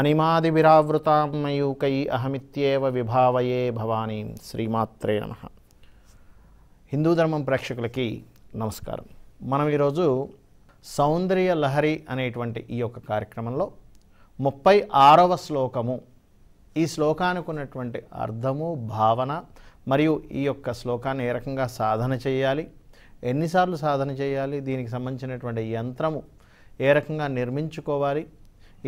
అనిమాది అనిమాదివిరావృతామయూకై అహమిత్యేవ విభావయే భవానీ శ్రీమాత్రే నమ హిందూ ధర్మం ప్రేక్షకులకి నమస్కారం మనం ఈరోజు సౌందర్య లహరి అనేటువంటి ఈ యొక్క కార్యక్రమంలో ముప్పై ఆరవ శ్లోకము ఈ శ్లోకానికి ఉన్నటువంటి అర్థము భావన మరియు ఈ యొక్క శ్లోకాన్ని ఏ రకంగా సాధన చేయాలి ఎన్నిసార్లు సాధన చేయాలి దీనికి సంబంధించినటువంటి యంత్రము ఏ రకంగా నిర్మించుకోవాలి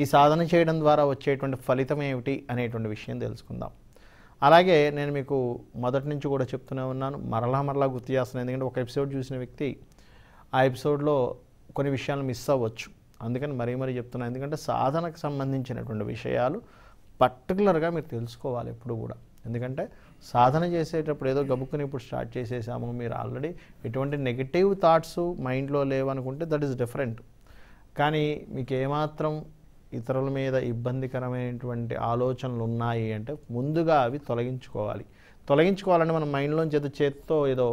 ఈ సాధన చేయడం ద్వారా వచ్చేటువంటి ఫలితం ఏమిటి అనేటువంటి విషయం తెలుసుకుందాం అలాగే నేను మీకు మొదటి నుంచి కూడా చెప్తూనే ఉన్నాను మరలా మరలా గుర్తు చేస్తున్నాను ఎందుకంటే ఒక ఎపిసోడ్ చూసిన వ్యక్తి ఆ ఎపిసోడ్లో కొన్ని విషయాలు మిస్ అవ్వచ్చు అందుకని మరీ మరీ చెప్తున్నాను ఎందుకంటే సాధనకు సంబంధించినటువంటి విషయాలు పర్టికులర్గా మీరు తెలుసుకోవాలి ఎప్పుడు కూడా ఎందుకంటే సాధన చేసేటప్పుడు ఏదో గబుక్కుని ఇప్పుడు స్టార్ట్ చేసేసాము మీరు ఆల్రెడీ ఎటువంటి నెగిటివ్ థాట్స్ మైండ్లో లేవనుకుంటే దట్ ఈస్ డిఫరెంట్ కానీ మీకు ఏమాత్రం ఇతరుల మీద ఇబ్బందికరమైనటువంటి ఆలోచనలు ఉన్నాయి అంటే ముందుగా అవి తొలగించుకోవాలి తొలగించుకోవాలంటే మన మైండ్లోంచి ఏదో చేత్తో ఏదో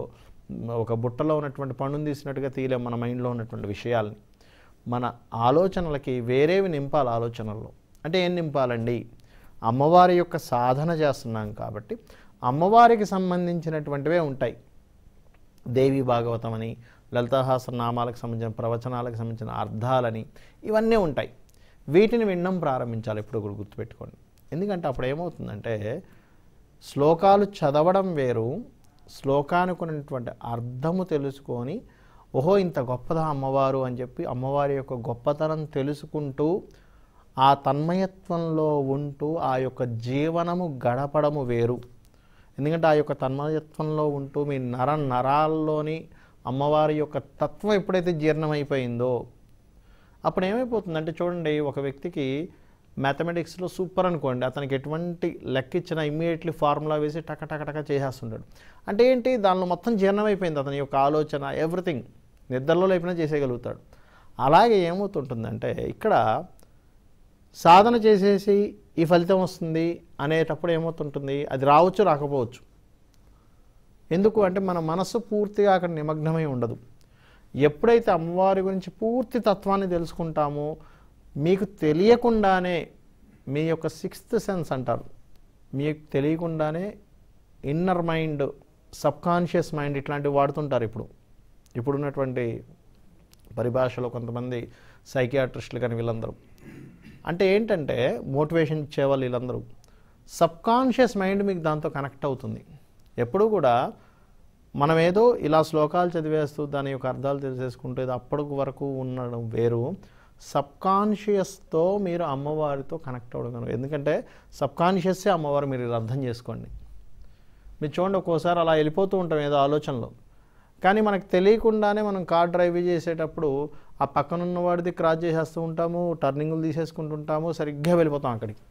ఒక బుట్టలో ఉన్నటువంటి పండుని తీసినట్టుగా తీయలేము మన మైండ్లో ఉన్నటువంటి విషయాల్ని మన ఆలోచనలకి వేరేవి నింపాలి ఆలోచనల్లో అంటే ఏం నింపాలండి అమ్మవారి యొక్క సాధన చేస్తున్నాం కాబట్టి అమ్మవారికి సంబంధించినటువంటివే ఉంటాయి దేవి భాగవతం అని లలితాహాస నామాలకు సంబంధించిన ప్రవచనాలకు సంబంధించిన అర్థాలని ఇవన్నీ ఉంటాయి వీటిని వినడం ప్రారంభించాలి ఇప్పుడు కూడా గుర్తుపెట్టుకోండి ఎందుకంటే అప్పుడు ఏమవుతుందంటే శ్లోకాలు చదవడం వేరు శ్లోకానికి ఉన్నటువంటి అర్థము తెలుసుకొని ఓహో ఇంత గొప్పదా అమ్మవారు అని చెప్పి అమ్మవారి యొక్క గొప్పతనం తెలుసుకుంటూ ఆ తన్మయత్వంలో ఉంటూ ఆ యొక్క జీవనము గడపడము వేరు ఎందుకంటే ఆ యొక్క తన్మయత్వంలో ఉంటూ మీ నర నరాల్లోని అమ్మవారి యొక్క తత్వం ఎప్పుడైతే జీర్ణమైపోయిందో అప్పుడు ఏమైపోతుందంటే చూడండి ఒక వ్యక్తికి మ్యాథమెటిక్స్లో సూపర్ అనుకోండి అతనికి ఎటువంటి లెక్క ఇచ్చిన ఇమ్మీడియట్లీ ఫార్ములా వేసి టక టక చేసేస్తుంటాడు అంటే ఏంటి దానిలో మొత్తం జీర్ణమైపోయింది అతని యొక్క ఆలోచన ఎవ్రీథింగ్ నిద్రలో లేపినా చేసేయగలుగుతాడు అలాగే ఏమవుతుంటుందంటే ఇక్కడ సాధన చేసేసి ఈ ఫలితం వస్తుంది అనేటప్పుడు ఏమవుతుంటుంది అది రావచ్చు రాకపోవచ్చు ఎందుకు అంటే మన మనసు పూర్తిగా అక్కడ నిమగ్నమై ఉండదు ఎప్పుడైతే అమ్మవారి గురించి పూర్తి తత్వాన్ని తెలుసుకుంటామో మీకు తెలియకుండానే మీ యొక్క సిక్స్త్ సెన్స్ అంటారు మీకు తెలియకుండానే ఇన్నర్ మైండ్ సబ్కాన్షియస్ మైండ్ ఇట్లాంటివి వాడుతుంటారు ఇప్పుడు ఇప్పుడున్నటువంటి పరిభాషలో కొంతమంది సైకియాట్రిస్టులు కానీ వీళ్ళందరూ అంటే ఏంటంటే మోటివేషన్ ఇచ్చేవాళ్ళు వీళ్ళందరూ సబ్కాన్షియస్ మైండ్ మీకు దాంతో కనెక్ట్ అవుతుంది ఎప్పుడూ కూడా మనమేదో ఇలా శ్లోకాలు చదివేస్తూ దాని యొక్క అర్థాలు తెలిసేసుకుంటే అప్పటి వరకు ఉండడం వేరు సబ్కాన్షియస్తో మీరు అమ్మవారితో కనెక్ట్ అవ్వడం ఎందుకంటే సబ్కాన్షియస్సే అమ్మవారు మీరు అర్థం చేసుకోండి మీరు చూడండి ఒక్కోసారి అలా వెళ్ళిపోతూ ఉంటాం ఏదో ఆలోచనలో కానీ మనకు తెలియకుండానే మనం కార్ డ్రైవ్ చేసేటప్పుడు ఆ పక్కన ఉన్నవాడిది క్రాస్ చేసేస్తూ ఉంటాము టర్నింగ్లు తీసేసుకుంటుంటాము సరిగ్గా వెళ్ళిపోతాం అక్కడికి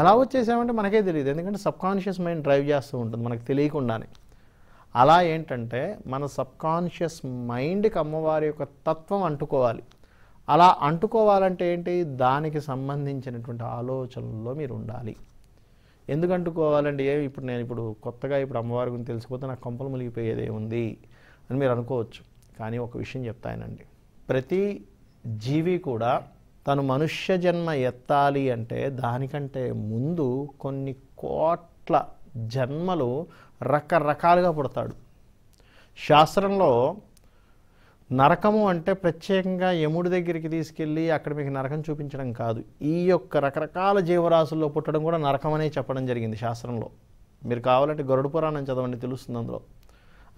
ఎలా వచ్చేసామంటే మనకే తెలియదు ఎందుకంటే సబ్కాన్షియస్ మైండ్ డ్రైవ్ చేస్తూ ఉంటుంది మనకు తెలియకుండానే అలా ఏంటంటే మన సబ్కాన్షియస్ మైండ్కి అమ్మవారి యొక్క తత్వం అంటుకోవాలి అలా అంటుకోవాలంటే ఏంటి దానికి సంబంధించినటువంటి ఆలోచనల్లో మీరు ఉండాలి ఎందుకు అంటుకోవాలండి ఏమి ఇప్పుడు నేను ఇప్పుడు కొత్తగా ఇప్పుడు అమ్మవారి గురించి తెలిసిపోతే నాకు కొంపలు మునిగిపోయేదే ఉంది అని మీరు అనుకోవచ్చు కానీ ఒక విషయం చెప్తాయనండి ప్రతి జీవి కూడా తను మనుష్య జన్మ ఎత్తాలి అంటే దానికంటే ముందు కొన్ని కోట్ల జన్మలు రకరకాలుగా పుడతాడు శాస్త్రంలో నరకము అంటే ప్రత్యేకంగా యముడి దగ్గరికి తీసుకెళ్ళి అక్కడ మీకు నరకం చూపించడం కాదు ఈ యొక్క రకరకాల జీవరాశుల్లో పుట్టడం కూడా నరకం అనే చెప్పడం జరిగింది శాస్త్రంలో మీరు కావాలంటే గరుడు పురాణం చదవండి తెలుస్తుంది అందులో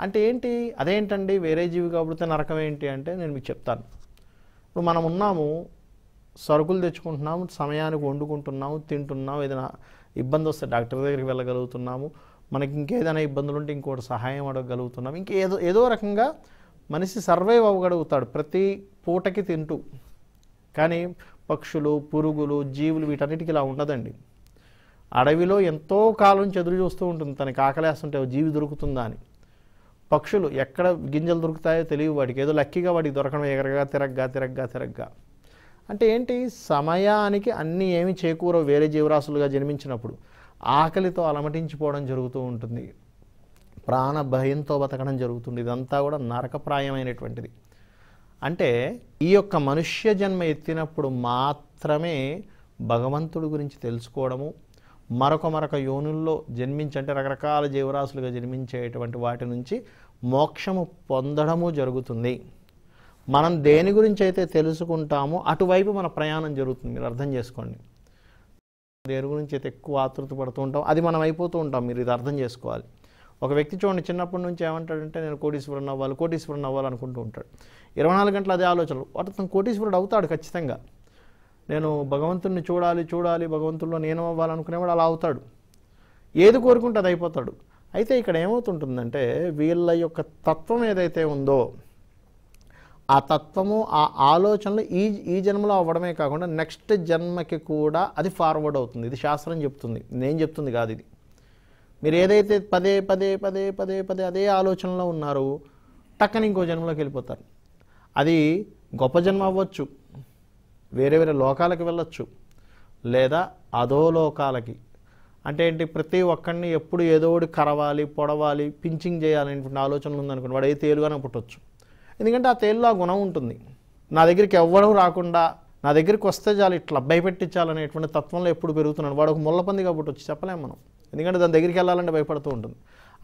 అంటే ఏంటి అదేంటండి వేరే జీవి కాబడితే నరకం ఏంటి అంటే నేను మీకు చెప్తాను ఇప్పుడు మనం ఉన్నాము సరుకులు తెచ్చుకుంటున్నాము సమయానికి వండుకుంటున్నాము తింటున్నాము ఏదైనా ఇబ్బంది వస్తే డాక్టర్ దగ్గరికి వెళ్ళగలుగుతున్నాము మనకి ఇంకేదైనా ఇబ్బందులు ఉంటే ఇంకోటి సహాయం అడగగలుగుతున్నాం ఇంకేదో ఏదో రకంగా మనిషి సర్వైవ్ అవ్వగలుగుతాడు ప్రతి పూటకి తింటూ కానీ పక్షులు పురుగులు జీవులు వీటన్నిటికీ ఇలా ఉండదండి అడవిలో ఎంతో కాలం చెదురు చూస్తూ ఉంటుంది తనకి ఆకలేస్తుంటే జీవి దొరుకుతుందా అని పక్షులు ఎక్కడ గింజలు దొరుకుతాయో తెలియ వాడికి ఏదో లక్కీగా వాడికి దొరకడం ఎగరగా తిరగ్గా తిరగ్గా తిరగ్గా అంటే ఏంటి సమయానికి అన్నీ ఏమి చేకూరో వేరే జీవరాశులుగా జన్మించినప్పుడు ఆకలితో అలమటించిపోవడం జరుగుతూ ఉంటుంది ప్రాణ భయంతో బతకడం జరుగుతుంది ఇదంతా కూడా నరకప్రాయమైనటువంటిది అంటే ఈ యొక్క మనుష్య జన్మ ఎత్తినప్పుడు మాత్రమే భగవంతుడి గురించి తెలుసుకోవడము మరొక మరొక యోనుల్లో జన్మించంటే రకరకాల జీవరాశులుగా జన్మించేటువంటి వాటి నుంచి మోక్షము పొందడము జరుగుతుంది మనం దేని గురించి అయితే తెలుసుకుంటామో అటువైపు మన ప్రయాణం జరుగుతుంది మీరు అర్థం చేసుకోండి దేని గురించి అయితే ఎక్కువ ఆతృత పడుతూ ఉంటాం అది మనం అయిపోతూ ఉంటాం మీరు ఇది అర్థం చేసుకోవాలి ఒక వ్యక్తి చూడండి చిన్నప్పటి నుంచి ఏమంటాడంటే నేను కోటీశ్వరుడు అవ్వాలి కోటీశ్వరుని అవ్వాలి అనుకుంటూ ఉంటాడు ఇరవై నాలుగు గంటల అదే ఆలోచనలు అతను కోటీశ్వరుడు అవుతాడు ఖచ్చితంగా నేను భగవంతుడిని చూడాలి చూడాలి భగవంతుల్లో నేను అవ్వాలనుకునేవాడు అలా అవుతాడు ఏది కోరుకుంటే అది అయిపోతాడు అయితే ఇక్కడ ఏమవుతుంటుందంటే వీళ్ళ యొక్క తత్వం ఏదైతే ఉందో ఆ తత్వము ఆ ఆలోచనలు ఈ ఈ జన్మలో అవ్వడమే కాకుండా నెక్స్ట్ జన్మకి కూడా అది ఫార్వర్డ్ అవుతుంది ఇది శాస్త్రం చెప్తుంది నేను చెప్తుంది కాదు ఇది మీరు ఏదైతే పదే పదే పదే పదే పదే అదే ఆలోచనలో ఉన్నారో టక్కని ఇంకో జన్మలోకి వెళ్ళిపోతారు అది గొప్ప జన్మ అవ్వచ్చు వేరే వేరే లోకాలకు వెళ్ళొచ్చు లేదా అధోలోకాలకి అంటే ఏంటి ప్రతి ఒక్కడిని ఎప్పుడు ఏదో ఒకటి కరవాలి పొడవాలి పించింగ్ చేయాలనేటువంటి ఆలోచనలు ఉందనుకోండి వాడు అయితే ఏలుగానే పుట్టవచ్చు ఎందుకంటే ఆ తేల్లో ఆ గుణం ఉంటుంది నా దగ్గరికి ఎవ్వడం రాకుండా నా దగ్గరికి వస్తే చాలు ఇట్లా భయపెట్టించాలనేటువంటి తత్వంలో ఎప్పుడు పెరుగుతున్నాడు వాడు ఒక ముళ్ళపంది కాబట్టి వచ్చి చెప్పలేము మనం ఎందుకంటే దాని దగ్గరికి వెళ్ళాలంటే భయపడుతూ ఉంటుంది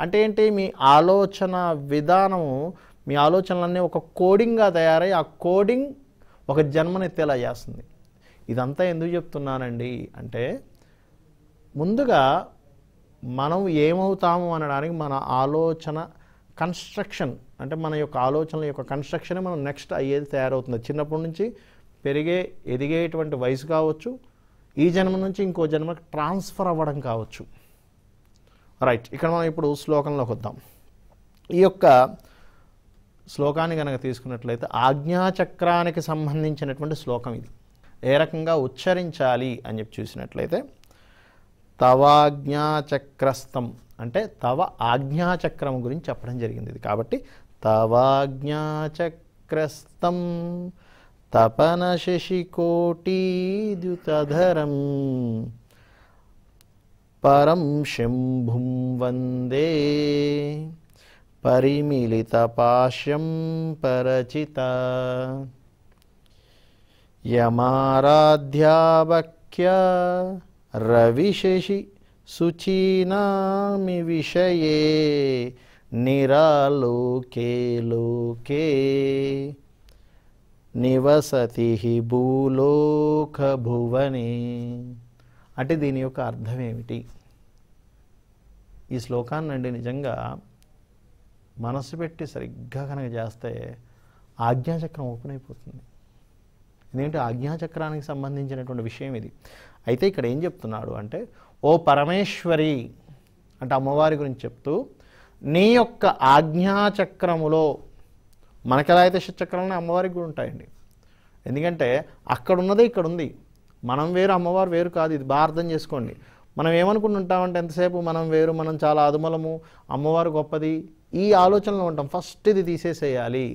అంటే ఏంటి మీ ఆలోచన విధానము మీ ఆలోచనలన్నీ ఒక కోడింగ్గా తయారై ఆ కోడింగ్ ఒక జన్మనెత్తేలా చేస్తుంది ఇదంతా ఎందుకు చెప్తున్నానండి అంటే ముందుగా మనం ఏమవుతాము అనడానికి మన ఆలోచన కన్స్ట్రక్షన్ అంటే మన యొక్క ఆలోచనల యొక్క కన్స్ట్రక్షన్ మనం నెక్స్ట్ అయ్యేది తయారవుతుంది చిన్నప్పటి నుంచి పెరిగే ఎదిగేటువంటి వయసు కావచ్చు ఈ జన్మ నుంచి ఇంకో జన్మకి ట్రాన్స్ఫర్ అవ్వడం కావచ్చు రైట్ ఇక్కడ మనం ఇప్పుడు శ్లోకంలోకి వద్దాం ఈ యొక్క శ్లోకాన్ని కనుక తీసుకున్నట్లయితే ఆజ్ఞాచక్రానికి సంబంధించినటువంటి శ్లోకం ఇది ఏ రకంగా ఉచ్చరించాలి అని చెప్పి చూసినట్లయితే తవాజ్ఞాచక్రస్థం అంటే తవ ఆజ్ఞాచక్రం గురించి చెప్పడం జరిగింది ఇది కాబట్టి तवाज्ञाचक्रस्तं चक्रस्तं परं शम्भुं वन्दे परिमिलितपाश्यं परचिता यमाराध्यावख्या रविशशि शुचीनामि विषये నిరాలోకే లోకే నివసతి భూలోక భువని అంటే దీని యొక్క అర్థం ఏమిటి ఈ శ్లోకాన్నండి నిజంగా మనసు పెట్టి సరిగ్గా కనుక చేస్తే ఆజ్ఞాచక్రం ఓపెన్ అయిపోతుంది ఎందుకంటే ఆజ్ఞాచక్రానికి సంబంధించినటువంటి విషయం ఇది అయితే ఇక్కడ ఏం చెప్తున్నాడు అంటే ఓ పరమేశ్వరి అంటే అమ్మవారి గురించి చెప్తూ నీ యొక్క ఆజ్ఞాచక్రములో ఎలా అయితే షట్చక్రాలని అమ్మవారికి కూడా ఉంటాయండి ఎందుకంటే అక్కడ ఉన్నదే ఇక్కడ ఉంది మనం వేరు అమ్మవారు వేరు కాదు ఇది బాగా అర్థం చేసుకోండి మనం ఏమనుకుని ఉంటామంటే ఎంతసేపు మనం వేరు మనం చాలా అదుమలము అమ్మవారు గొప్పది ఈ ఆలోచనలో ఉంటాం ఫస్ట్ ఇది తీసేసేయాలి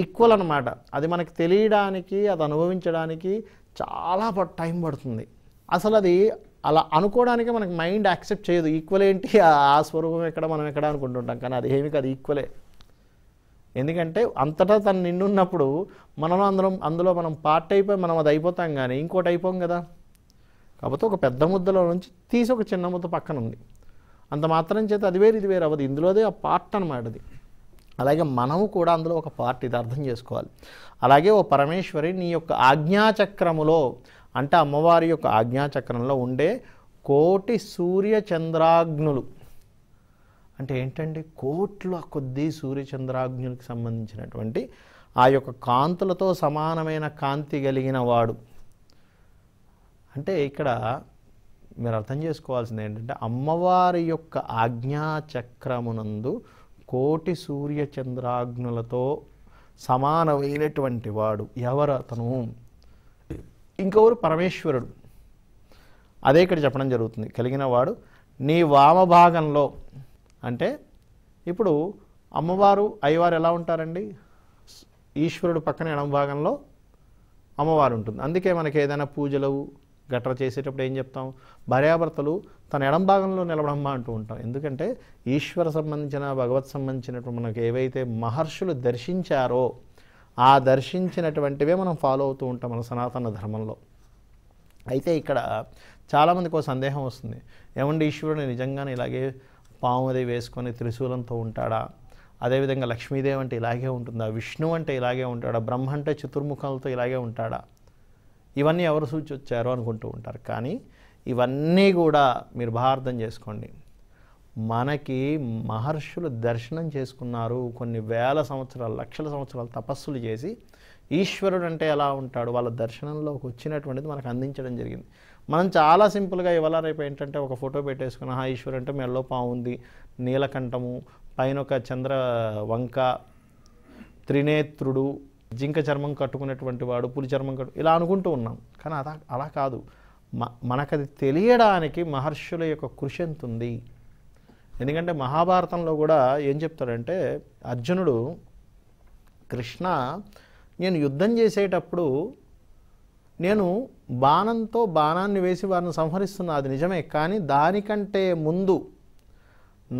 ఈక్వల్ అనమాట అది మనకు తెలియడానికి అది అనుభవించడానికి చాలా టైం పడుతుంది అసలు అది అలా అనుకోవడానికి మనకి మైండ్ యాక్సెప్ట్ చేయదు ఈక్వల్ ఏంటి ఆ స్వరూపం ఎక్కడ మనం ఎక్కడ అనుకుంటుంటాం కానీ అది ఏమి కాదు ఈక్వలే ఎందుకంటే అంతటా తను నిన్నున్నప్పుడు మనం అందరం అందులో మనం పార్ట్ అయిపోయి మనం అది అయిపోతాం కానీ ఇంకోటి అయిపోం కదా కాకపోతే ఒక పెద్ద ముద్దలో నుంచి తీసి ఒక చిన్న ముద్ద పక్కన ఉంది అంత మాత్రం చేత అది వేరు ఇది వేరు అవ్వదు ఇందులోదే ఆ పార్ట్ అనమాట అది అలాగే మనము కూడా అందులో ఒక పార్ట్ ఇది అర్థం చేసుకోవాలి అలాగే ఓ పరమేశ్వరి నీ యొక్క ఆజ్ఞాచక్రములో అంటే అమ్మవారి యొక్క ఆజ్ఞాచక్రంలో ఉండే కోటి సూర్య చంద్రాగ్నులు అంటే ఏంటండి కోట్ల కొద్దీ సూర్యచంద్రాగ్నులకు సంబంధించినటువంటి ఆ యొక్క కాంతులతో సమానమైన కాంతి కలిగిన వాడు అంటే ఇక్కడ మీరు అర్థం చేసుకోవాల్సింది ఏంటంటే అమ్మవారి యొక్క ఆజ్ఞాచక్రమునందు కోటి సూర్యచంద్రాగ్నులతో సమానమైనటువంటి వాడు ఎవరు అతను ఇంకొకరు పరమేశ్వరుడు అదే ఇక్కడ చెప్పడం జరుగుతుంది కలిగిన వాడు నీ వామభాగంలో అంటే ఇప్పుడు అమ్మవారు అయ్యవారు ఎలా ఉంటారండి ఈశ్వరుడు పక్కన ఎడం భాగంలో అమ్మవారు ఉంటుంది అందుకే మనకి ఏదైనా పూజలు గట్ర చేసేటప్పుడు ఏం చెప్తాం భార్యాభర్తలు తన ఎడం భాగంలో నిలబడమ్మ అంటూ ఉంటాం ఎందుకంటే ఈశ్వర సంబంధించిన భగవత్ సంబంధించినటువంటి మనకు ఏవైతే మహర్షులు దర్శించారో ఆ దర్శించినటువంటివే మనం ఫాలో అవుతూ ఉంటాం మన సనాతన ధర్మంలో అయితే ఇక్కడ చాలామందికి ఒక సందేహం వస్తుంది ఏమండి ఈశ్వరుడు నిజంగానే ఇలాగే పాముది వేసుకొని త్రిశూలంతో ఉంటాడా అదేవిధంగా లక్ష్మీదేవి అంటే ఇలాగే ఉంటుందా విష్ణు అంటే ఇలాగే ఉంటాడా బ్రహ్మ అంటే చతుర్ముఖాలతో ఇలాగే ఉంటాడా ఇవన్నీ ఎవరు సూచి వచ్చారో అనుకుంటూ ఉంటారు కానీ ఇవన్నీ కూడా మీరు అర్థం చేసుకోండి మనకి మహర్షులు దర్శనం చేసుకున్నారు కొన్ని వేల సంవత్సరాలు లక్షల సంవత్సరాలు తపస్సులు చేసి ఈశ్వరుడు అంటే ఎలా ఉంటాడు వాళ్ళ దర్శనంలోకి వచ్చినటువంటిది మనకు అందించడం జరిగింది మనం చాలా సింపుల్గా ఇవాళ రేపు ఏంటంటే ఒక ఫోటో పెట్టేసుకున్న హా ఈశ్వరు అంటే మెల్లో పావుంది నీలకంఠము పైన ఒక చంద్ర వంక త్రినేత్రుడు జింక చర్మం కట్టుకున్నటువంటి వాడు పులి చర్మం కట్టు ఇలా అనుకుంటూ ఉన్నాం కానీ అలా అలా కాదు మనకది తెలియడానికి మహర్షుల యొక్క కృషి ఎంత ఉంది ఎందుకంటే మహాభారతంలో కూడా ఏం చెప్తాడంటే అర్జునుడు కృష్ణ నేను యుద్ధం చేసేటప్పుడు నేను బాణంతో బాణాన్ని వేసి వారిని సంహరిస్తున్నా అది నిజమే కానీ దానికంటే ముందు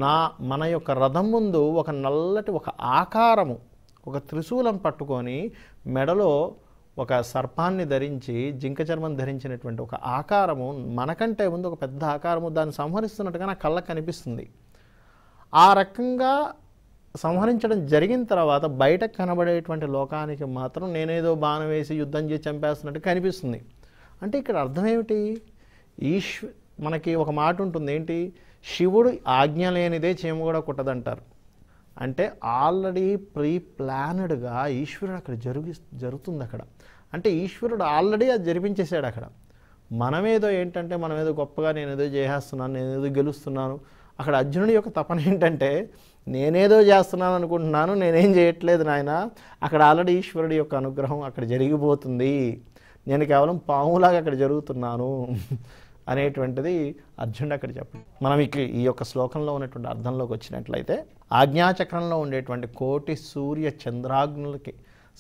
నా మన యొక్క రథం ముందు ఒక నల్లటి ఒక ఆకారము ఒక త్రిశూలం పట్టుకొని మెడలో ఒక సర్పాన్ని ధరించి జింక చర్మం ధరించినటువంటి ఒక ఆకారము మనకంటే ముందు ఒక పెద్ద ఆకారము దాన్ని సంహరిస్తున్నట్టుగా నా కళ్ళకు కనిపిస్తుంది ఆ రకంగా సంహరించడం జరిగిన తర్వాత బయట కనబడేటువంటి లోకానికి మాత్రం నేనేదో బాణం వేసి యుద్ధం చేసి చంపేస్తున్నట్టు కనిపిస్తుంది అంటే ఇక్కడ అర్థం ఏమిటి ఈశ్వ మనకి ఒక మాట ఉంటుంది ఏంటి శివుడు ఆజ్ఞ లేనిదే చీమ కూడా కుట్టదంటారు అంటే ఆల్రెడీ ప్రీ ప్లానెడ్గా ఈశ్వరుడు అక్కడ జరుగు జరుగుతుంది అక్కడ అంటే ఈశ్వరుడు ఆల్రెడీ అది జరిపించేశాడు అక్కడ మనమేదో ఏంటంటే మనమేదో గొప్పగా నేనేదో చేసేస్తున్నాను నేనేదో గెలుస్తున్నాను అక్కడ అర్జునుడి యొక్క తపన ఏంటంటే నేనేదో చేస్తున్నాను అనుకుంటున్నాను నేనేం చేయట్లేదు నాయన అక్కడ ఆల్రెడీ ఈశ్వరుడి యొక్క అనుగ్రహం అక్కడ జరిగిపోతుంది నేను కేవలం పాములాగా అక్కడ జరుగుతున్నాను అనేటువంటిది అర్జునుడు అక్కడ చెప్పండి మనం ఇక ఈ యొక్క శ్లోకంలో ఉన్నటువంటి అర్థంలోకి వచ్చినట్లయితే ఆజ్ఞాచక్రంలో ఉండేటువంటి కోటి సూర్య చంద్రాగ్నులకి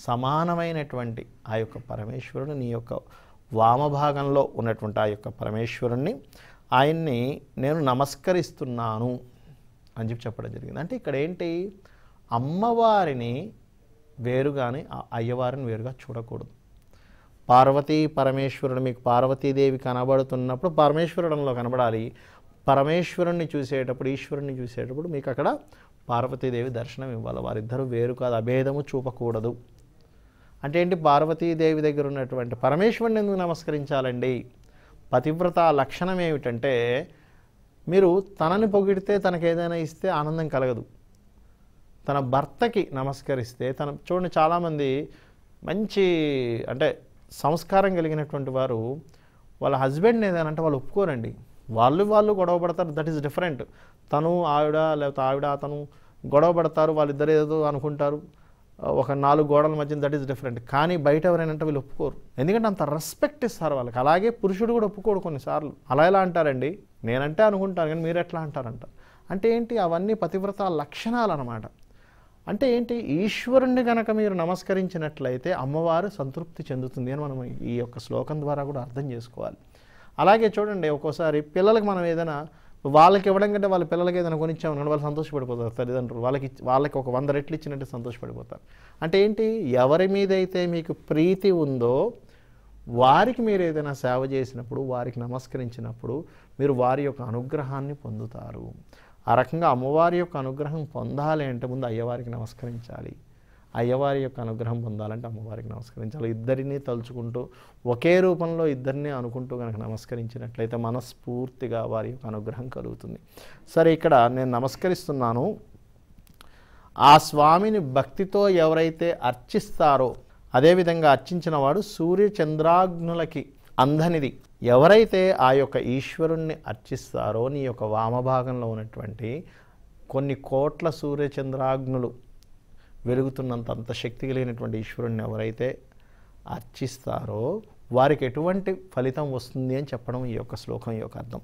సమానమైనటువంటి ఆ యొక్క పరమేశ్వరుడు నీ యొక్క వామభాగంలో ఉన్నటువంటి ఆ యొక్క పరమేశ్వరుణ్ణి ఆయన్ని నేను నమస్కరిస్తున్నాను అని చెప్పి చెప్పడం జరిగింది అంటే ఇక్కడ ఏంటి అమ్మవారిని వేరుగానే అయ్యవారిని వేరుగా చూడకూడదు పార్వతీ పరమేశ్వరుడు మీకు పార్వతీదేవి కనబడుతున్నప్పుడు పరమేశ్వరుడంలో కనబడాలి పరమేశ్వరుణ్ణి చూసేటప్పుడు ఈశ్వరుణ్ణి చూసేటప్పుడు మీకు అక్కడ పార్వతీదేవి దర్శనం ఇవ్వాలి వారిద్దరూ వేరు కాదు అభేదము చూపకూడదు అంటే ఏంటి పార్వతీదేవి దగ్గర ఉన్నటువంటి పరమేశ్వరుని ఎందుకు నమస్కరించాలండి పతివ్రత లక్షణం ఏమిటంటే మీరు తనని పొగిడితే తనకు ఏదైనా ఇస్తే ఆనందం కలగదు తన భర్తకి నమస్కరిస్తే తన చూడండి చాలామంది మంచి అంటే సంస్కారం కలిగినటువంటి వారు వాళ్ళ హస్బెండ్ని ఏదైనా అంటే వాళ్ళు ఒప్పుకోరండి వాళ్ళు వాళ్ళు గొడవ పడతారు దట్ ఈస్ డిఫరెంట్ తను ఆవిడ లేకపోతే ఆవిడ అతను గొడవ పడతారు వాళ్ళిద్దరు ఏదో అనుకుంటారు ఒక నాలుగు గోడల మధ్య దట్ ఈస్ డిఫరెంట్ కానీ బయట ఎవరైనా అంటే వీళ్ళు ఒప్పుకోరు ఎందుకంటే అంత రెస్పెక్ట్ ఇస్తారు వాళ్ళకి అలాగే పురుషుడు కూడా ఒప్పుకోడు కొన్నిసార్లు అలా ఎలా అంటారండి నేనంటే అనుకుంటాను కానీ మీరు ఎట్లా అంటారంట అంటే ఏంటి అవన్నీ పతివ్రత లక్షణాలు అనమాట అంటే ఏంటి ఈశ్వరుణ్ణి కనుక మీరు నమస్కరించినట్లయితే అమ్మవారు సంతృప్తి చెందుతుంది అని మనం ఈ యొక్క శ్లోకం ద్వారా కూడా అర్థం చేసుకోవాలి అలాగే చూడండి ఒక్కోసారి పిల్లలకు మనం ఏదైనా వాళ్ళకి ఇవ్వడం కంటే వాళ్ళ పిల్లలకి ఏదైనా కొనిచ్చామనుకోండి వాళ్ళు సంతోషపడిపోతారు తల్లిదండ్రులు వాళ్ళకి వాళ్ళకి ఒక వంద రెట్లు ఇచ్చినట్టు సంతోషపడిపోతారు అంటే ఏంటి ఎవరి మీద అయితే మీకు ప్రీతి ఉందో వారికి మీరు ఏదైనా సేవ చేసినప్పుడు వారికి నమస్కరించినప్పుడు మీరు వారి యొక్క అనుగ్రహాన్ని పొందుతారు ఆ రకంగా అమ్మవారి యొక్క అనుగ్రహం పొందాలి అంటే ముందు అయ్యవారికి నమస్కరించాలి అయ్యవారి యొక్క అనుగ్రహం పొందాలంటే అమ్మవారికి నమస్కరించాలి ఇద్దరిని తలుచుకుంటూ ఒకే రూపంలో ఇద్దరిని అనుకుంటూ కనుక నమస్కరించినట్లయితే మనస్ఫూర్తిగా వారి యొక్క అనుగ్రహం కలుగుతుంది సరే ఇక్కడ నేను నమస్కరిస్తున్నాను ఆ స్వామిని భక్తితో ఎవరైతే అర్చిస్తారో అదేవిధంగా అర్చించిన వాడు సూర్య చంద్రాగ్నులకి అందనిది ఎవరైతే ఆ యొక్క ఈశ్వరుణ్ణి అర్చిస్తారో నీ యొక్క వామభాగంలో ఉన్నటువంటి కొన్ని కోట్ల సూర్యచంద్రాగ్నులు వెలుగుతున్నంత అంత శక్తి కలిగినటువంటి ఈశ్వరుణ్ణి ఎవరైతే అర్చిస్తారో వారికి ఎటువంటి ఫలితం వస్తుంది అని చెప్పడం ఈ యొక్క శ్లోకం యొక్క అర్థం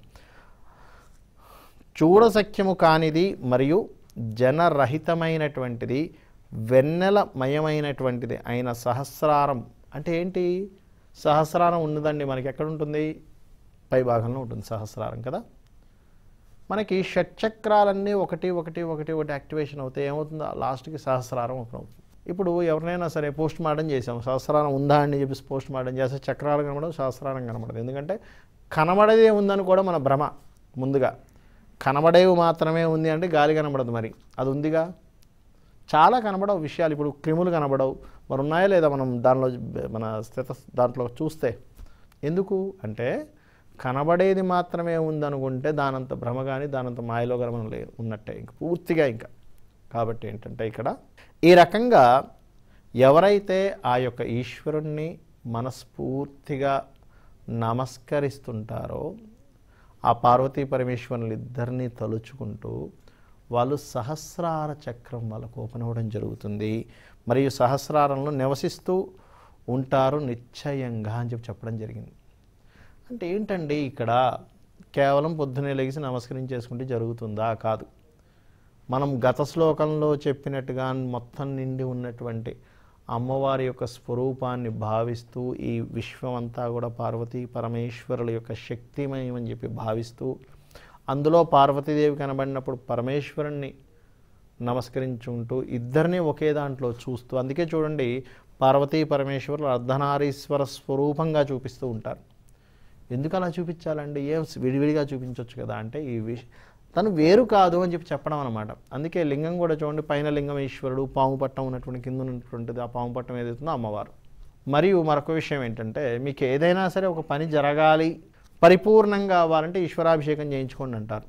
చూడసఖ్యము కానిది మరియు జనరహితమైనటువంటిది వెన్నెలమయమైనటువంటిది అయిన సహస్రారం అంటే ఏంటి సహస్రారం ఉన్నదండి మనకి ఎక్కడ ఉంటుంది పై భాగంలో ఉంటుంది సహస్రారం కదా మనకి షట్చక్రాలన్నీ ఒకటి ఒకటి ఒకటి ఒకటి యాక్టివేషన్ అవుతాయి ఏమవుతుందో లాస్ట్కి సహస్రారం అవుతుంది ఇప్పుడు ఎవరినైనా సరే పోస్ట్ మార్టం చేసాం సహస్రారం ఉందా అని చెప్పేసి పోస్ట్ మార్టం చేస్తే చక్రాలు కనబడదు సహస్రారం కనబడదు ఎందుకంటే కనబడేదే ఉందని కూడా మన భ్రమ ముందుగా కనబడేవి మాత్రమే ఉంది అంటే గాలి కనబడదు మరి అది ఉందిగా చాలా కనబడవు విషయాలు ఇప్పుడు క్రిములు కనబడవు మరి ఉన్నాయా లేదా మనం దానిలో మన స్థిత దాంట్లో చూస్తే ఎందుకు అంటే కనబడేది మాత్రమే ఉందనుకుంటే దానంత భ్రమ కానీ దానంత మాయలో కానీ లేదు ఉన్నట్టే ఇంక పూర్తిగా ఇంకా కాబట్టి ఏంటంటే ఇక్కడ ఈ రకంగా ఎవరైతే ఆ యొక్క ఈశ్వరుణ్ణి మనస్ఫూర్తిగా నమస్కరిస్తుంటారో ఆ పార్వతీ పరమేశ్వరులు ఇద్దరిని తలుచుకుంటూ వాళ్ళు సహస్రార చక్రం వాళ్ళకు ఓపెన్ అవ్వడం జరుగుతుంది మరియు సహస్రారంలో నివసిస్తూ ఉంటారు నిశ్చయంగా అని చెప్పి చెప్పడం జరిగింది అంటే ఏంటండి ఇక్కడ కేవలం పొద్దునే లెగిసి నమస్కరించేసుకుంటే జరుగుతుందా కాదు మనం గత శ్లోకంలో చెప్పినట్టుగా మొత్తం నిండి ఉన్నటువంటి అమ్మవారి యొక్క స్వరూపాన్ని భావిస్తూ ఈ విశ్వమంతా కూడా పార్వతీ పరమేశ్వరుల యొక్క శక్తిమయమని చెప్పి భావిస్తూ అందులో పార్వతీదేవి కనబడినప్పుడు పరమేశ్వరుణ్ణి నమస్కరించుకుంటూ ఇద్దరిని ఒకే దాంట్లో చూస్తూ అందుకే చూడండి పార్వతీ పరమేశ్వరులు అర్ధనారీశ్వర స్వరూపంగా చూపిస్తూ ఉంటారు ఎందుకు అలా చూపించాలండి ఏం విడివిడిగా చూపించవచ్చు కదా అంటే ఈ విష తను వేరు కాదు అని చెప్పి చెప్పడం అనమాట అందుకే లింగం కూడా చూడండి పైన లింగం ఈశ్వరుడు పాము పట్టం ఉన్నటువంటి కింద ఉన్నటువంటిది ఆ పాము పట్టం ఏదైతుందో అమ్మవారు మరియు మరొక విషయం ఏంటంటే మీకు ఏదైనా సరే ఒక పని జరగాలి పరిపూర్ణంగా అవ్వాలంటే ఈశ్వరాభిషేకం చేయించుకోండి అంటారు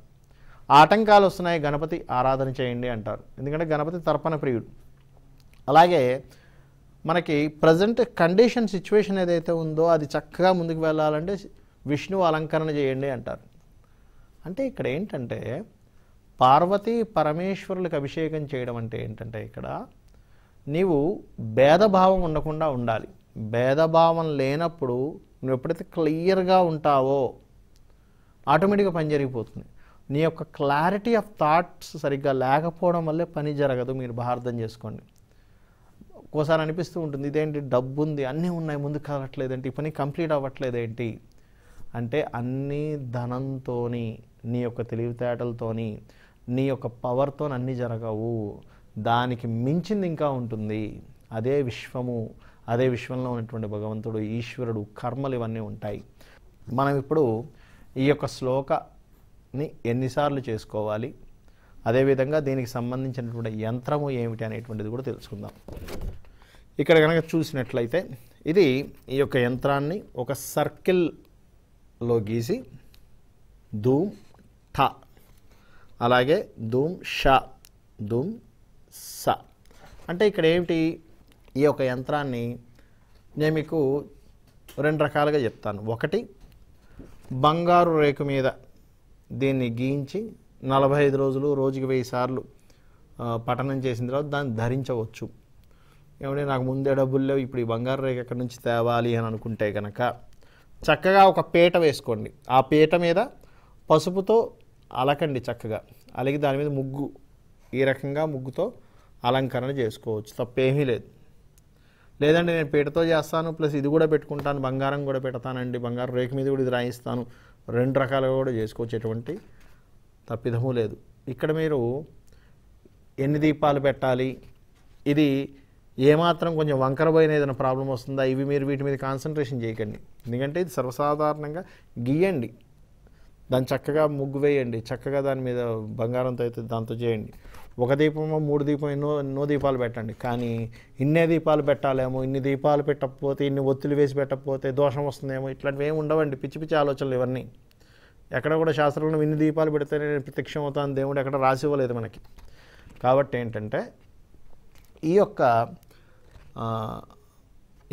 ఆటంకాలు వస్తున్నాయి గణపతి ఆరాధన చేయండి అంటారు ఎందుకంటే గణపతి తర్పణ ప్రియుడు అలాగే మనకి ప్రజెంట్ కండిషన్ సిచ్యువేషన్ ఏదైతే ఉందో అది చక్కగా ముందుకు వెళ్ళాలంటే విష్ణు అలంకరణ చేయండి అంటారు అంటే ఇక్కడ ఏంటంటే పార్వతి పరమేశ్వరులకు అభిషేకం చేయడం అంటే ఏంటంటే ఇక్కడ నీవు భేదభావం ఉండకుండా ఉండాలి భేదభావం లేనప్పుడు నువ్వు ఎప్పుడైతే క్లియర్గా ఉంటావో ఆటోమేటిక్గా పని జరిగిపోతుంది నీ యొక్క క్లారిటీ ఆఫ్ థాట్స్ సరిగ్గా లేకపోవడం వల్లే పని జరగదు మీరు భారతం చేసుకోండి ఒక్కోసారి అనిపిస్తూ ఉంటుంది ఇదేంటి డబ్బు ఉంది అన్నీ ఉన్నాయి ముందుకు ఏంటి పని కంప్లీట్ అవ్వట్లేదు ఏంటి అంటే అన్ని ధనంతో నీ యొక్క తెలివితేటలతోని నీ యొక్క పవర్తో అన్నీ జరగవు దానికి మించింది ఇంకా ఉంటుంది అదే విశ్వము అదే విశ్వంలో ఉన్నటువంటి భగవంతుడు ఈశ్వరుడు కర్మలు ఇవన్నీ ఉంటాయి మనం ఇప్పుడు ఈ యొక్క శ్లోకని ఎన్నిసార్లు చేసుకోవాలి అదేవిధంగా దీనికి సంబంధించినటువంటి యంత్రము ఏమిటి అనేటువంటిది కూడా తెలుసుకుందాం ఇక్కడ కనుక చూసినట్లయితే ఇది ఈ యొక్క యంత్రాన్ని ఒక సర్కిల్ లో గీసి ధూమ్ థ అలాగే ధూమ్ ష ధూమ్ స అంటే ఇక్కడ ఏమిటి ఈ యొక్క యంత్రాన్ని నేను మీకు రెండు రకాలుగా చెప్తాను ఒకటి బంగారు రేఖ మీద దీన్ని గీయించి నలభై ఐదు రోజులు రోజుకి వెయ్యి సార్లు పఠనం చేసిన తర్వాత దాన్ని ధరించవచ్చు ఏమంటే నాకు ముందే డబ్బులు లేవు ఇప్పుడు ఈ బంగారు రేఖ ఎక్కడి నుంచి తేవాలి అని అనుకుంటే కనుక చక్కగా ఒక పీట వేసుకోండి ఆ పీట మీద పసుపుతో అలకండి చక్కగా అలాగే దాని మీద ముగ్గు ఈ రకంగా ముగ్గుతో అలంకరణ చేసుకోవచ్చు తప్పేమీ లేదు లేదండి నేను పీటతో చేస్తాను ప్లస్ ఇది కూడా పెట్టుకుంటాను బంగారం కూడా పెడతానండి బంగారం రేకు మీద కూడా ఇది రాయిస్తాను రెండు రకాలుగా కూడా చేసుకోవచ్చు ఎటువంటి తప్పిదము లేదు ఇక్కడ మీరు ఎన్ని దీపాలు పెట్టాలి ఇది ఏమాత్రం కొంచెం వంకరబోయిన ఏదైనా ప్రాబ్లం వస్తుందా ఇవి మీరు వీటి మీద కాన్సన్ట్రేషన్ చేయకండి ఎందుకంటే ఇది సర్వసాధారణంగా గీయండి దాన్ని చక్కగా ముగ్గు వేయండి చక్కగా దాని మీద బంగారంతో అయితే దాంతో చేయండి ఒక దీపమో మూడు దీపం ఎన్నో ఎన్నో దీపాలు పెట్టండి కానీ ఇన్నే దీపాలు పెట్టాలేమో ఇన్ని దీపాలు పెట్టకపోతే ఇన్ని ఒత్తిడి వేసి పెట్టకపోతే దోషం వస్తుందేమో ఇట్లాంటివి ఏమి ఉండవండి పిచ్చి పిచ్చి ఆలోచనలు ఇవన్నీ ఎక్కడ కూడా శాస్త్రంలో ఇన్ని దీపాలు పెడితేనే నేను ప్రత్యక్షం అవుతాను దేవుడు ఎక్కడ రాసి ఇవ్వలేదు మనకి కాబట్టి ఏంటంటే ఈ యొక్క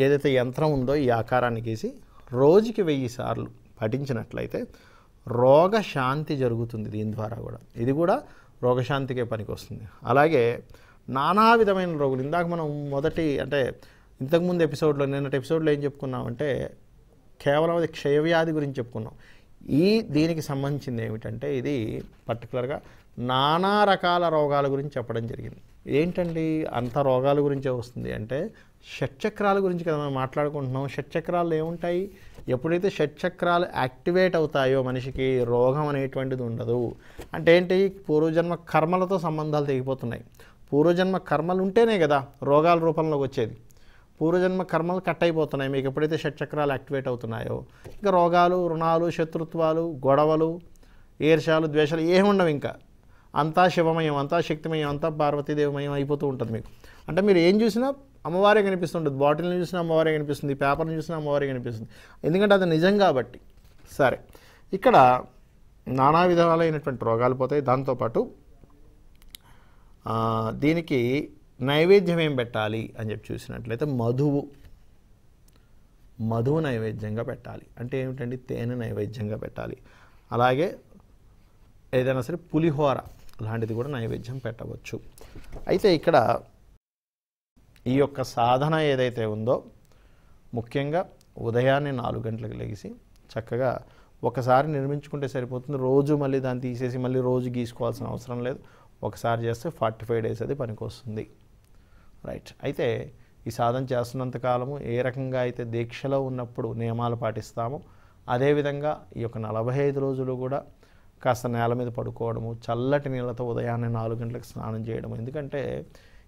ఏదైతే యంత్రం ఉందో ఈ ఆకారాన్ని గీసి రోజుకి వెయ్యి సార్లు పఠించినట్లయితే రోగశాంతి జరుగుతుంది దీని ద్వారా కూడా ఇది కూడా రోగశాంతికే పనికి వస్తుంది అలాగే నానా విధమైన రోగులు ఇందాక మనం మొదటి అంటే ఇంతకుముందు ఎపిసోడ్లో నిన్నటి ఎపిసోడ్లో ఏం చెప్పుకున్నామంటే కేవలం అది క్షయవ్యాధి గురించి చెప్పుకున్నాం ఈ దీనికి సంబంధించింది ఏమిటంటే ఇది పర్టికులర్గా నానా రకాల రోగాల గురించి చెప్పడం జరిగింది ఏంటండి అంత రోగాల గురించే వస్తుంది అంటే షట్చక్రాల గురించి కదా మనం మాట్లాడుకుంటున్నాం షట్చక్రాలు ఏముంటాయి ఎప్పుడైతే షట్చక్రాలు యాక్టివేట్ అవుతాయో మనిషికి రోగం అనేటువంటిది ఉండదు అంటే ఏంటి పూర్వజన్మ కర్మలతో సంబంధాలు తెగిపోతున్నాయి పూర్వజన్మ కర్మలు ఉంటేనే కదా రోగాల రూపంలోకి వచ్చేది పూర్వజన్మ కర్మలు కట్ అయిపోతున్నాయి మీకు ఎప్పుడైతే షట్చక్రాలు యాక్టివేట్ అవుతున్నాయో ఇంకా రోగాలు రుణాలు శత్రుత్వాలు గొడవలు ఈర్ష్యాలు ద్వేషాలు ఏముండవు ఇంకా అంతా శివమయం అంతా శక్తిమయం అంతా పార్వతీదేవమయం అయిపోతూ ఉంటుంది మీకు అంటే మీరు ఏం చూసినా అమ్మవారే కనిపిస్తుంటుంది బాటిల్ని చూసినా అమ్మవారే కనిపిస్తుంది పేపర్ని చూసినా అమ్మవారే కనిపిస్తుంది ఎందుకంటే అది నిజం కాబట్టి సరే ఇక్కడ నానా విధాలైనటువంటి రోగాలు పోతాయి దాంతోపాటు దీనికి నైవేద్యం ఏం పెట్టాలి అని చెప్పి చూసినట్లయితే మధువు మధువు నైవేద్యంగా పెట్టాలి అంటే ఏమిటండి తేనె నైవేద్యంగా పెట్టాలి అలాగే ఏదైనా సరే పులిహోర లాంటిది కూడా నైవేద్యం పెట్టవచ్చు అయితే ఇక్కడ ఈ యొక్క సాధన ఏదైతే ఉందో ముఖ్యంగా ఉదయాన్నే నాలుగు గంటలకు లెగిసి చక్కగా ఒకసారి నిర్మించుకుంటే సరిపోతుంది రోజు మళ్ళీ దాన్ని తీసేసి మళ్ళీ రోజు గీసుకోవాల్సిన అవసరం లేదు ఒకసారి చేస్తే ఫార్టీ ఫైవ్ డేస్ అది పనికొస్తుంది రైట్ అయితే ఈ సాధన చేస్తున్నంత కాలము ఏ రకంగా అయితే దీక్షలో ఉన్నప్పుడు నియమాలు పాటిస్తామో అదేవిధంగా ఈ యొక్క నలభై ఐదు రోజులు కూడా కాస్త నేల మీద పడుకోవడము చల్లటి నీళ్ళతో ఉదయాన్నే నాలుగు గంటలకు స్నానం చేయడం ఎందుకంటే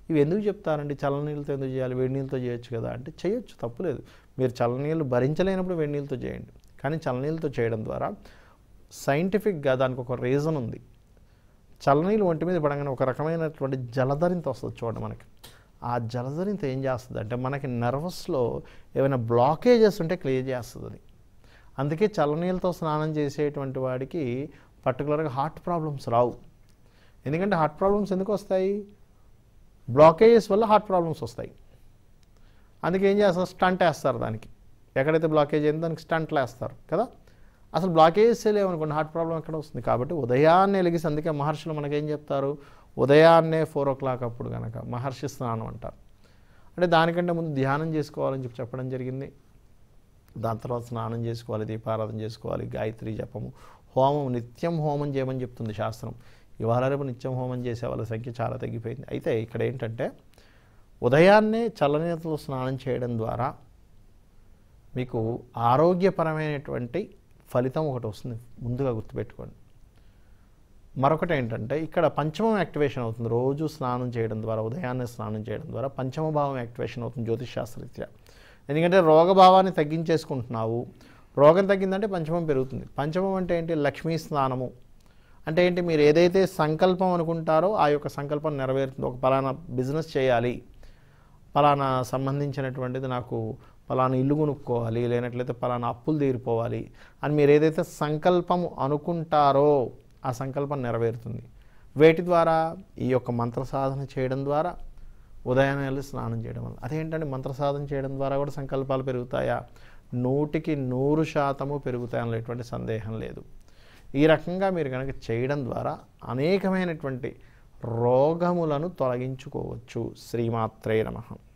ఇవి ఎందుకు చెప్తారండి చల్లనీళ్ళతో ఎందుకు చేయాలి వేడి నీళ్ళతో చేయొచ్చు కదా అంటే చేయొచ్చు తప్పులేదు మీరు చల్లనీళ్ళు భరించలేనప్పుడు వేడి నీళ్ళతో చేయండి కానీ చల్లనీళ్ళతో చేయడం ద్వారా సైంటిఫిక్గా దానికి ఒక రీజన్ ఉంది చల్లనీళ్ళు ఒంటి మీద పడగానే ఒక రకమైనటువంటి జలధరింత వస్తుంది చూడండి మనకి ఆ జలధరింత ఏం చేస్తుంది అంటే మనకి నర్వస్లో ఏమైనా బ్లాకేజెస్ ఉంటే క్లియర్ చేస్తుంది అందుకే చల్లనీళ్ళతో స్నానం చేసేటువంటి వాడికి పర్టికులర్గా హార్ట్ ప్రాబ్లమ్స్ రావు ఎందుకంటే హార్ట్ ప్రాబ్లమ్స్ ఎందుకు వస్తాయి బ్లాకేజెస్ వల్ల హార్ట్ ప్రాబ్లమ్స్ వస్తాయి అందుకే ఏం చేస్తారు స్టంట్ వేస్తారు దానికి ఎక్కడైతే బ్లాకేజ్ అయిందో దానికి స్టంట్లు వేస్తారు కదా అసలు బ్లాకేజెస్ లేవనుకోండి హార్ట్ ప్రాబ్లం ఎక్కడ వస్తుంది కాబట్టి ఉదయాన్నే లెగిసి అందుకే మహర్షులు మనకేం చెప్తారు ఉదయాన్నే ఫోర్ ఓ క్లాక్ అప్పుడు కనుక మహర్షి స్నానం అంటారు అంటే దానికంటే ముందు ధ్యానం చేసుకోవాలని చెప్పి చెప్పడం జరిగింది దాని తర్వాత స్నానం చేసుకోవాలి దీపారాధన చేసుకోవాలి గాయత్రి జపము హోమం నిత్యం హోమం చేయమని చెప్తుంది శాస్త్రం ఇవాళ రేపు నిత్యం హోమం చేసే వాళ్ళ సంఖ్య చాలా తగ్గిపోయింది అయితే ఇక్కడ ఏంటంటే ఉదయాన్నే చల్లనీతలు స్నానం చేయడం ద్వారా మీకు ఆరోగ్యపరమైనటువంటి ఫలితం ఒకటి వస్తుంది ముందుగా గుర్తుపెట్టుకోండి మరొకటి ఏంటంటే ఇక్కడ పంచమం యాక్టివేషన్ అవుతుంది రోజు స్నానం చేయడం ద్వారా ఉదయాన్నే స్నానం చేయడం ద్వారా పంచమభావం యాక్టివేషన్ అవుతుంది జ్యోతిష్ శాస్త్రరీత్యా ఎందుకంటే రోగభావాన్ని తగ్గించేసుకుంటున్నావు రోగం తగ్గిందంటే పంచమం పెరుగుతుంది పంచమం అంటే ఏంటి లక్ష్మీ స్నానము అంటే ఏంటి మీరు ఏదైతే సంకల్పం అనుకుంటారో ఆ యొక్క సంకల్పం నెరవేరుతుంది ఒక పలానా బిజినెస్ చేయాలి పలానా సంబంధించినటువంటిది నాకు పలానా ఇల్లు కొనుక్కోవాలి లేనట్లయితే పలానా అప్పులు తీరిపోవాలి అని మీరు ఏదైతే సంకల్పం అనుకుంటారో ఆ సంకల్పం నెరవేరుతుంది వేటి ద్వారా ఈ యొక్క మంత్ర సాధన చేయడం ద్వారా ఉదయాన్నే స్నానం చేయడం వల్ల అదేంటంటే మంత్ర సాధన చేయడం ద్వారా కూడా సంకల్పాలు పెరుగుతాయా నూటికి నూరు శాతము పెరుగుతాయని సందేహం లేదు ఈ రకంగా మీరు కనుక చేయడం ద్వారా అనేకమైనటువంటి రోగములను తొలగించుకోవచ్చు శ్రీమాత్రే నమ